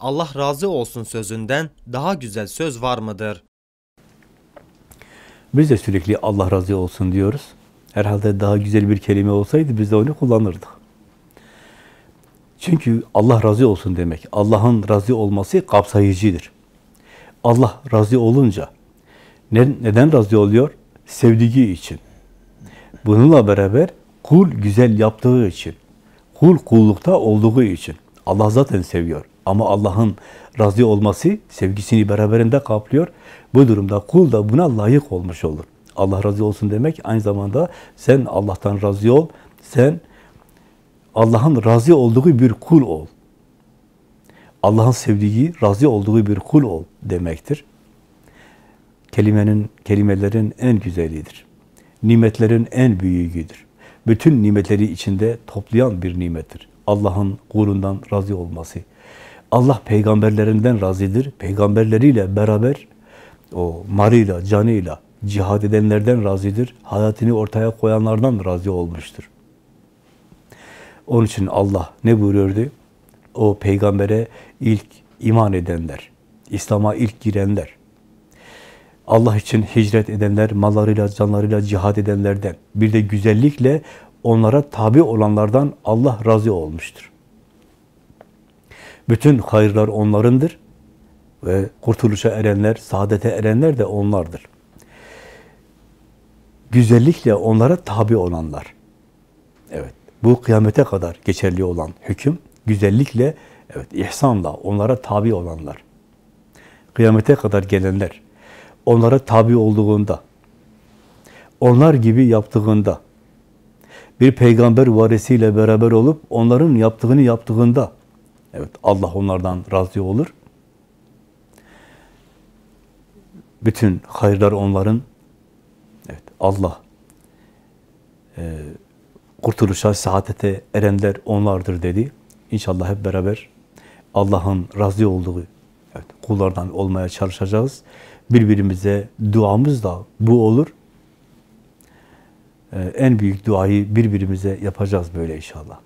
Allah razı olsun sözünden daha güzel söz var mıdır? Biz de sürekli Allah razı olsun diyoruz. Herhalde daha güzel bir kelime olsaydı biz de onu kullanırdık. Çünkü Allah razı olsun demek, Allah'ın razı olması kapsayıcıdır. Allah razı olunca, ne, neden razı oluyor? Sevdiği için. Bununla beraber kul güzel yaptığı için, kul kullukta olduğu için. Allah zaten seviyor. Ama Allah'ın razı olması sevgisini beraberinde kaplıyor. Bu durumda kul da buna layık olmuş olur. Allah razı olsun demek aynı zamanda sen Allah'tan razı ol, sen Allah'ın razı olduğu bir kul ol. Allah'ın sevdiği, razı olduğu bir kul ol demektir. Kelimenin, kelimelerin en güzelidir. Nimetlerin en büyüğüdür. Bütün nimetleri içinde toplayan bir nimettir. Allah'ın kulundan razı olması. Allah peygamberlerinden razıdır. Peygamberleriyle beraber o marıyla, canıyla cihad edenlerden razıdır. Hayatını ortaya koyanlardan razı olmuştur. Onun için Allah ne buyuruyordu? O peygambere ilk iman edenler, İslam'a ilk girenler, Allah için hicret edenler, mallarıyla, canlarıyla cihad edenlerden, bir de güzellikle onlara tabi olanlardan Allah razı olmuştur. Bütün hayırlar onlarındır. Ve kurtuluşa erenler, saadete erenler de onlardır. Güzellikle onlara tabi olanlar. Evet, bu kıyamete kadar geçerli olan hüküm, güzellikle, evet, ihsanla onlara tabi olanlar. Kıyamete kadar gelenler, onlara tabi olduğunda, onlar gibi yaptığında, bir peygamber varisiyle beraber olup onların yaptığını yaptığında, Evet, Allah onlardan razı olur. Bütün hayırlar onların. Evet, Allah e, kurtuluşa, saadete erenler onlardır dedi. İnşallah hep beraber Allah'ın razı olduğu evet, kullardan olmaya çalışacağız. Birbirimize duamız da bu olur. Ee, en büyük duayı birbirimize yapacağız böyle inşallah.